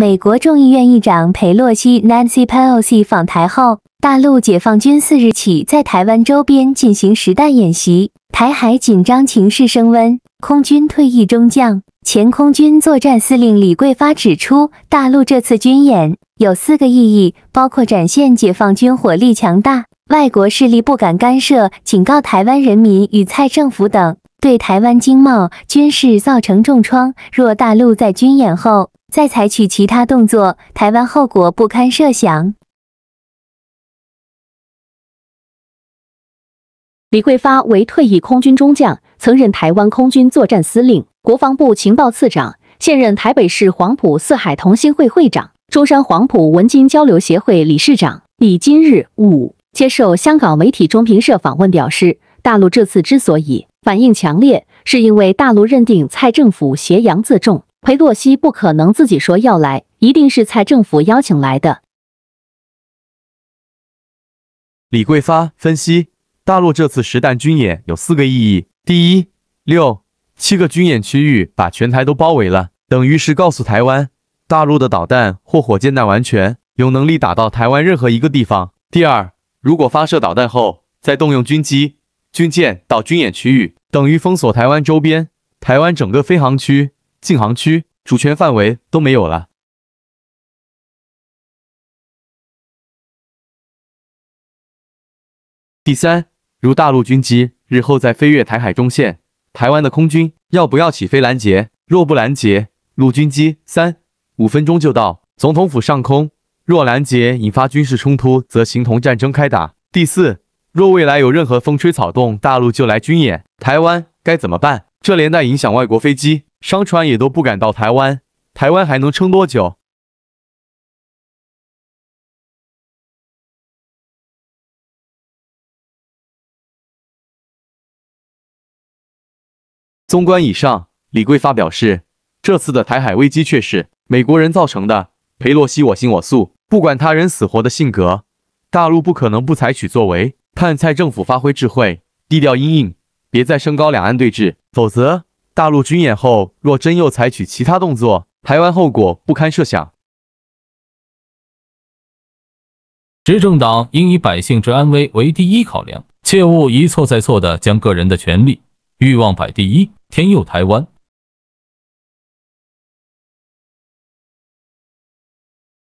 美国众议院议长佩洛西 Nancy Pelosi 访台后，大陆解放军四日起在台湾周边进行实弹演习，台海紧张情势升温。空军退役中将、前空军作战司令李桂发指出，大陆这次军演有四个意义，包括展现解放军火力强大，外国势力不敢干涉，警告台湾人民与蔡政府等，对台湾经贸、军事造成重创。若大陆在军演后，再采取其他动作，台湾后果不堪设想。李桂发为退役空军中将，曾任台湾空军作战司令、国防部情报次长，现任台北市黄埔四海同心会会长、中山黄埔文津交流协会理事长。李今日五接受香港媒体中评社访问表示，大陆这次之所以反应强烈，是因为大陆认定蔡政府挟洋自重。裴洛西不可能自己说要来，一定是蔡政府邀请来的。李桂发分析，大陆这次实弹军演有四个意义：第一，六七个军演区域把全台都包围了，等于是告诉台湾，大陆的导弹或火箭弹完全有能力打到台湾任何一个地方；第二，如果发射导弹后再动用军机、军舰到军演区域，等于封锁台湾周边、台湾整个飞行区。禁航区主权范围都没有了。第三，如大陆军机日后在飞越台海中线，台湾的空军要不要起飞拦截？若不拦截，陆军机三五分钟就到总统府上空；若拦截，引发军事冲突，则形同战争开打。第四，若未来有任何风吹草动，大陆就来军演，台湾该怎么办？这连带影响外国飞机。商船也都不敢到台湾，台湾还能撑多久？综观以上，李贵发表示，这次的台海危机却是美国人造成的。裴洛西我行我素，不管他人死活的性格，大陆不可能不采取作为。看蔡政府发挥智慧，低调阴影，别再升高两岸对峙，否则。大陆军演后，若真又采取其他动作，台湾后果不堪设想。执政党应以百姓之安危为第一考量，切勿一错再错地将个人的权利欲望摆第一。天佑台湾！